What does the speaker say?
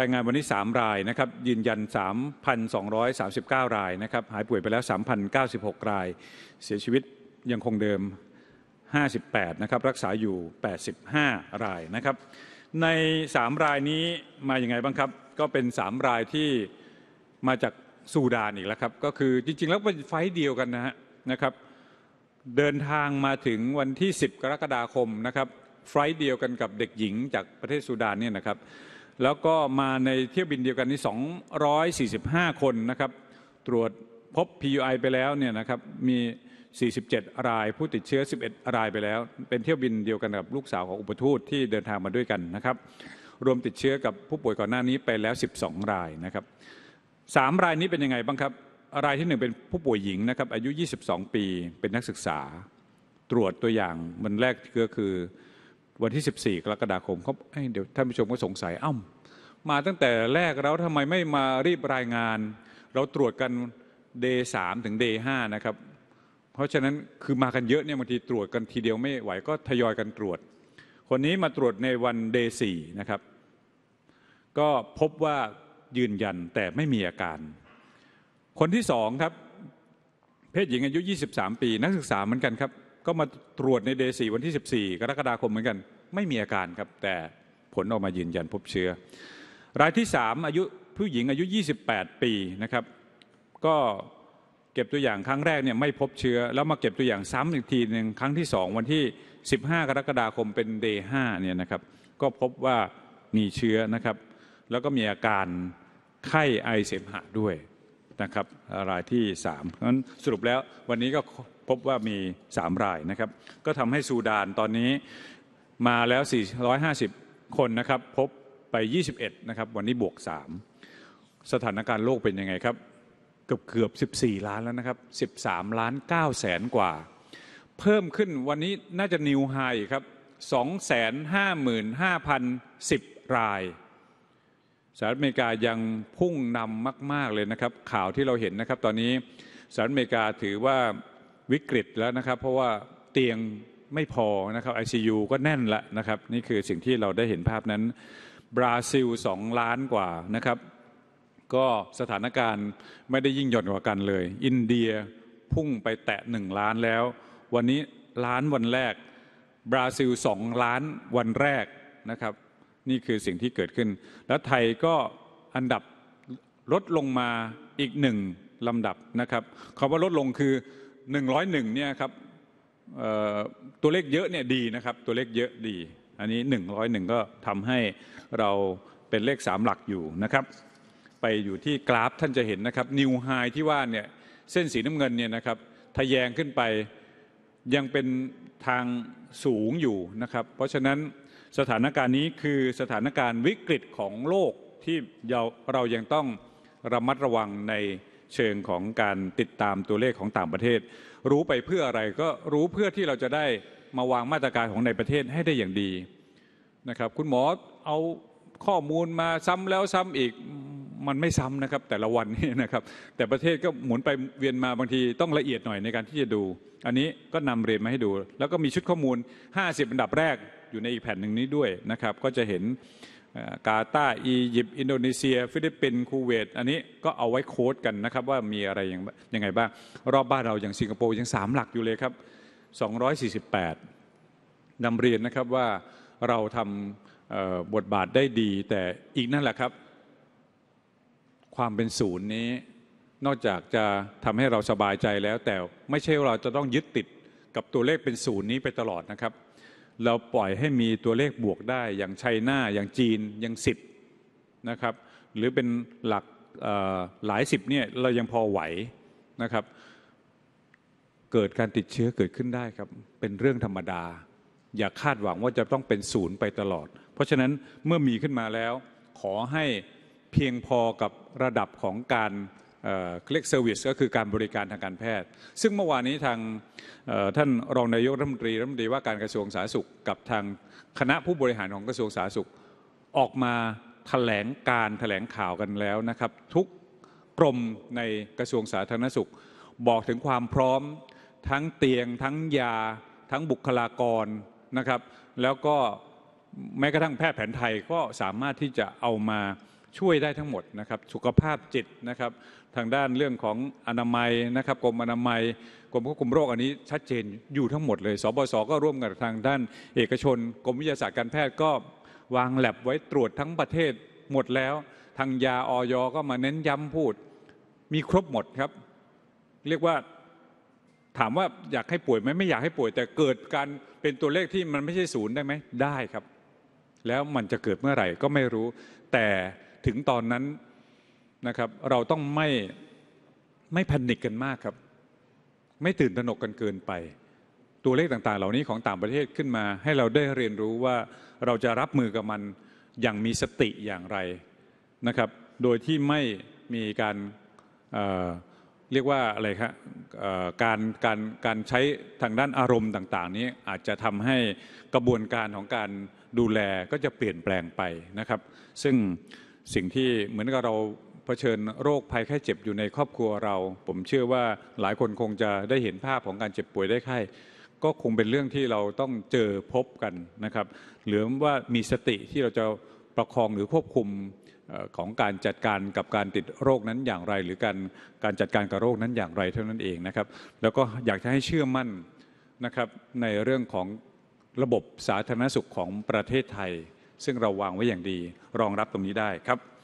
รายงานวันนี้ 3 รายนะครับยืนยัน 3,239 รายนะครับหายป่วยไปแล้ว 3,096 รายเสียชีวิตยังคงเดิม 58นะครับรักษาอยู่ 85 รายนะครับใน 3 รายนี้มาอย่างไงบ้างครับ ก็เป็น 3 รายที่มาจากสูดานอีกแล้วครับ ก็คือจริงๆ แล้วเป็นไฟเดียวกันนะฮะนะครับ เดินทางมาถึงวันที่ 10 กรกฎาคมนะครับไฟเดียวกันกับเด็กหญิงจากประเทศสูดานเนี่ยนะครับแล้วก็มาในเที่ยวบินเดียวกันนี้ 245 คนนะครับ ตรวจพบ PUI ไปแล้วเนี่ยนะครับ มี 47 ราย ผู้ติดเชื้อ 11 รายไปแล้ว เป็นเที่ยวบินเดียวกันกับลูกสาวของอุปทูตที่เดินทางมาด้วยกันนะครับ รวมติดเชื้อกับผู้ป่วยก่อนหน้านี้ไปแล้ว 12 รายนะครับ 3 รายนี้เป็นยังไงบ้างครับ รายที่หนึ่งเป็นผู้ป่วยหญิงนะครับ อายุ 22 ปี เป็นนักศึกษา ตรวจตัวอย่างมันแรกก็คือวันที่ 14 กรกฎาคมเขาเดี๋ยวท่านผู้ชมก็สงสัยอ้ามาตั้งแต่แรกแล้วทำไมไม่มารีบรายงานเราตรวจกัน day สามถึง day ห้านะครับ เพราะฉะนั้นคือมากันเยอะเนี่ยบางทีตรวจกันทีเดียวไม่ไหว ก็ทยอยกันตรวจคนนี้มาตรวจในวัน day สี่นะครับก็พบว่ายืนยันแต่ไม่มีอาการ คนที่สองครับเพศหญิงอายุ 23 ปี นักศึกษาเหมือนกันครับก็มาตรวจในเดสี่วันที่14กรกฎาคมเหมือนกัน ไม่มีอาการครับแต่ผลออกมายืนยันพบเชื้อรายที่ 3 อายุ ผู้หญิงอายุ 28 ปีนะครับ ก็เก็บตัวอย่างครั้งแรกเนี่ยไม่พบเชื้อ แล้วมาเก็บตัวอย่างซ้ำอีกทีหนึ่งครั้งที่ 2 วันที่ 15 กรกฎาคมเป็น day 5เนี่ยนะครับก็พบว่ามีเชื้อนะครับ แล้วก็มีอาการไข้ไอเสมหะด้วยนะครับ รายที่3เพราะฉะนั้นสรุปแล้ววันนี้ก็พบว่ามี 3 รายนะครับ ก็ทำให้ซูดานตอนนี้มาแล้ว 450 คนนะครับพบไป 21 นะครับ วันนี้บวก 3 สถานการณ์โลกเป็นยังไงครับเกือบเกือบ 14 ล้านแล้วนะครับ 13ล้าน9แสนกว่า เพิ่มขึ้นวันนี้น่าจะนิวไฮครับ 255,010 รายสหรัฐอเมริกายังพุ่งนำมาก ๆ เลยนะครับ ข่าวที่เราเห็นนะครับตอนนี้สหรัฐอเมริกาถือว่าวิกฤตแล้วนะครับ เพราะว่าเตียงไม่พอนะครับ ICU ก็แน่นละนะครับนี่คือสิ่งที่เราได้เห็นภาพนั้นบราซิลสองล้านกว่านะครับก็สถานการณ์ไม่ได้ยิ่งหย่อนกว่ากันเลย อินเดียพุ่งไปแตะหนึ่งล้านแล้ว วันนี้ล้านวันแรก บราซิลสองล้านวันแรกนะครับนี่คือสิ่งที่เกิดขึ้น แล้วไทยก็อันดับลดลงมาอีกหนึ่งลำดับนะครับคำว่าลดลงคือ 101เนี่ยครับตัวเลขเยอะเนี่ยดีนะครับตัวเลขเยอะดีอันนี้ 101 ก็ทำให้เราเป็นเลข3หลักอยู่นะครับไปอยู่ที่กราฟท่านจะเห็นนะครับนิวไฮที่ว่าเนี่ยเส้นสีน้ำเงินเนี่ยนะครับทะแยงขึ้นไปยังเป็นทางสูงอยู่นะครับเพราะฉะนั้นสถานการณ์นี้คือสถานการณ์วิกฤตของโลกที่เราเรายังต้องระมัดระวังในเชิงของการติดตามตัวเลขของต่างประเทศ รู้ไปเพื่ออะไรก็รู้เพื่อที่เราจะได้มาวางมาตรการของในประเทศให้ได้อย่างดีนะครับคุณหมอเอาข้อมูลมาซ้ำแล้วซ้ำอีกมันไม่ซ้ำนะครับแต่ละวันนี่นะครับแต่ประเทศก็หมุนไปเวียนมาบางทีต้องละเอียดหน่อยในการที่จะดู อันนี้ก็นำเรียนมาให้ดู แล้วก็มีชุดข้อมูล 50 อันดับแรกอยู่ในอีกแผ่นหนึ่งนี้ด้วยนะครับก็จะเห็นกาตาอียิปต์อินโดนีเซียฟิลิปปินส์คูเวตอันนี้ก็เอาไว้โค้ดกันนะครับ ว่ามีอะไรอย่างยังไงบ้างรอบบ้านเราอย่างสิงคโปร์ยังสามหลักอยู่เลยครับ248นำเรียนนะครับว่าเราทำบทบาทได้ดี แต่อีกนั่นแหละครับ ความเป็นศูนย์นี้ นอกจากจะทำให้เราสบายใจแล้ว แต่ไม่ใช่ว่าเราจะต้องยึดติดกับตัวเลขเป็นศูนย์นี้ไปตลอดนะครับ เราปล่อยให้มีตัวเลขบวกได้อย่างไชน่าอย่างจีนอย่างสิบนะครับหรือเป็นหลักหลายสิบเนี่ยเรายังพอไหวนะครับเกิดการติดเชื้อเกิดขึ้นได้ครับ เป็นเรื่องธรรมดา อย่าคาดหวังว่าจะต้องเป็นศูนย์ไปตลอด เพราะฉะนั้นเมื่อมีขึ้นมาแล้ว ขอให้เพียงพอกับระดับของการเลีกเซอร์วิสก็คือการบริการทางการแพทย์ ซึ่งเมื่อวานนี้ทางท่านรองนายกรัฐมนตรี รัฐมนตรีว่าการกระทรวงสาธารณสุข กับทางคณะผู้บริหารของกระทรวงสาธารณสุขออกมาแถลงการแถลงข่าวกันแล้วนะครับทุกกรมในกระทรวงสาธารณสุขบอกถึงความพร้อมทั้งเตียงทั้งยาทั้งบุคลากรนะครับ แล้วก็แม้กระทั่งแพทย์แผนไทยก็สามารถที่จะเอามาช่วยได้ทั้งหมดนะครับ สุขภาพจิตนะครับ ทางด้านเรื่องของอนามัยนะครับกรมอนามัยกรมควบคุมโรคอันนี้ ชัดเจนอยู่ทั้งหมดเลยสบศก็ร่วมกับทางด้านเอกชน กรมวิทยาศาสตร์การแพทย์ก็วางแลบไว้ตรวจทั้งประเทศหมดแล้วทางยาออยก็มาเน้นย้ำพูดมีครบหมดครับ เรียกว่าถามว่าอยากให้ป่วยไหมไม่อยากให้ป่วย แต่เกิดการเป็นตัวเลขที่มันไม่ใช่ศูนย์ได้ไหมได้ครับ แล้วมันจะเกิดเมื่อไหร่ ก็ไม่รู้แต่ถึงตอนนั้นนะครับ เราต้องไม่ไม่พันิกกันมากครับ ไม่ตื่นตระหนกกันเกินไป ตัวเลขต่างๆ เหล่านี้ของต่างประเทศขึ้นมา ให้เราได้เรียนรู้ว่าเราจะรับมือกับมันอย่างมีสติอย่างไรนะครับ โดยที่ไม่มีการเรียกว่าอะไรครับการการการใช้ทางด้านอารมณ์ต่างๆนี้ อาจจะทำให้กระบวนการของการดูแลก็จะเปลี่ยนแปลงไปนะครับ ซึ่งสิ่งที่เหมือนกับเราเผชิญโรคภัยไข้เจ็บอยู่ในครอบครัวเรา ผมเชื่อว่าหลายคนคงจะได้เห็นภาพของการเจ็บป่วยได้ไข้ก็คงเป็นเรื่องที่เราต้องเจอพบกันนะครับหรือว่ามีสติที่เราจะประคองหรือควบคุมของการจัดการกับการติดโรคนั้นอย่างไร หรือการการจัดการกับโรคนั้นอย่างไรเท่านั้นเองนะครับ แล้วก็อยากจะให้เชื่อมั่นนะครับในเรื่องของระบบสาธารณสุขของประเทศไทย ซึ่งเราวางไว้อย่างดีรองรับตรงนี้ได้ครับ